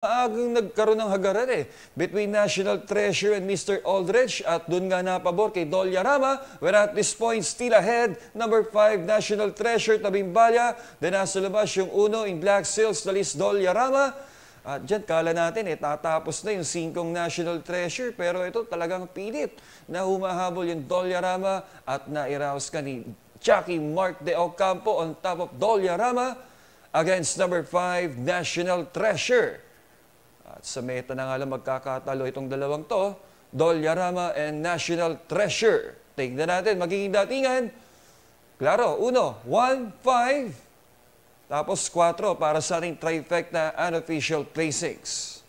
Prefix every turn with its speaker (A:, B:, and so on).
A: Maagang nagkaroon ng hagaran eh between National Treasure and Mr. Aldrich at doon nga napabor kay Dolya Rama where at this point still ahead number 5 National Treasure Tabimbalya then nasa labas yung uno in Black Sills na list Dolya Rama at dyan, kala natin, eh, tatapos na yung singkong national treasure. Pero ito talagang pilit na humahabol yung Dolya Rama at nairaos ka ni Chucky Mark de Ocampo on top of Dolya Rama against number 5, National Treasure. At sa meta na nga lang magkakatalo itong dalawang to, Dolyarama and National Treasure. Tingnan natin, magiging datingan. Klaro, uno, one, five. Tapos 4 para sa ating trifecta unofficial placings.